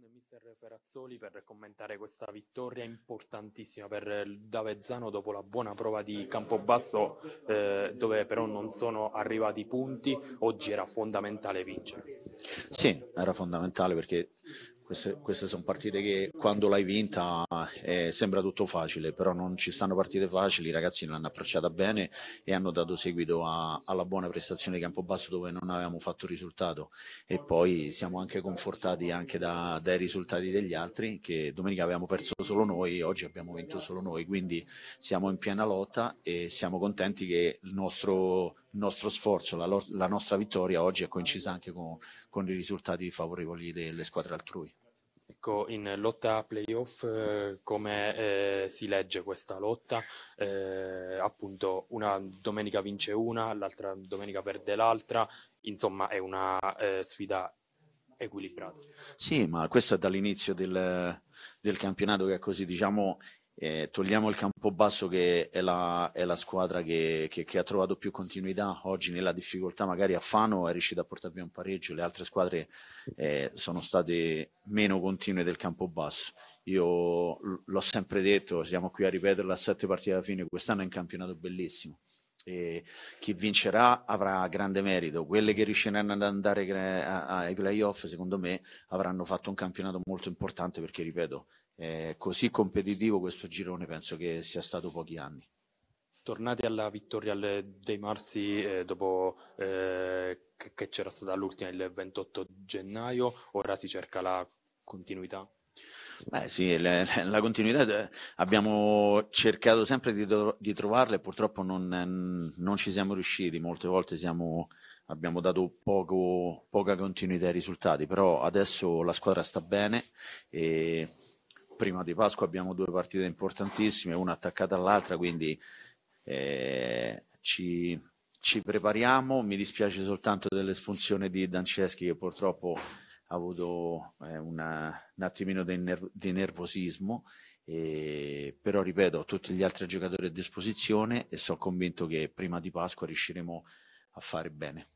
con mister Ferazzoli per commentare questa vittoria importantissima per Davezzano dopo la buona prova di Campobasso eh, dove però non sono arrivati i punti, oggi era fondamentale vincere. Sì, era fondamentale perché queste, queste sono partite che quando l'hai vinta eh, sembra tutto facile, però non ci stanno partite facili, i ragazzi l'hanno approcciata bene e hanno dato seguito a, alla buona prestazione di Campobasso dove non avevamo fatto risultato e poi siamo anche confortati anche da, dai risultati degli altri che domenica avevamo perso solo noi, oggi abbiamo vinto solo noi, quindi siamo in piena lotta e siamo contenti che il nostro il nostro sforzo, la, lor- la, nostra vittoria oggi è coincisa anche con, con i risultati favorevoli delle squadre altrui. Ecco, in lotta playoff eh, come eh, si legge questa lotta? Eh, appunto, una domenica vince una, l'altra domenica perde l'altra, insomma è una eh, sfida equilibrata. Sì, ma questo è dall'inizio del, del campionato che è così, diciamo eh, togliamo il campo basso che è la, è la squadra che, che, che, ha trovato più continuità oggi nella difficoltà magari a Fano è riuscita a portare via un pareggio le altre squadre eh, sono state meno continue del campo basso io l'ho sempre detto siamo qui a ripeterla a sette partite alla fine quest'anno è un campionato bellissimo e chi vincerà avrà grande merito quelle che riusciranno ad andare eh, ai playoff secondo me avranno fatto un campionato molto importante perché ripeto eh, così competitivo questo girone penso che sia stato pochi anni. Tornate alla vittoria dei Marsi eh, dopo eh, che c'era stata l'ultima il 28 gennaio, ora si cerca la continuità? Beh sì, le, la continuità eh, abbiamo cercato sempre di, di trovarla e purtroppo non, non, ci siamo riusciti, molte volte siamo, abbiamo dato poco, poca continuità ai risultati, però adesso la squadra sta bene e prima di Pasqua abbiamo due partite importantissime, una attaccata all'altra, quindi eh, ci, ci, prepariamo. Mi dispiace soltanto dell'espulsione di Danceschi che purtroppo ha avuto eh, una, un attimino di, ner- di nervosismo. E, però ripeto, ho tutti gli altri giocatori a disposizione e sono convinto che prima di Pasqua riusciremo a fare bene.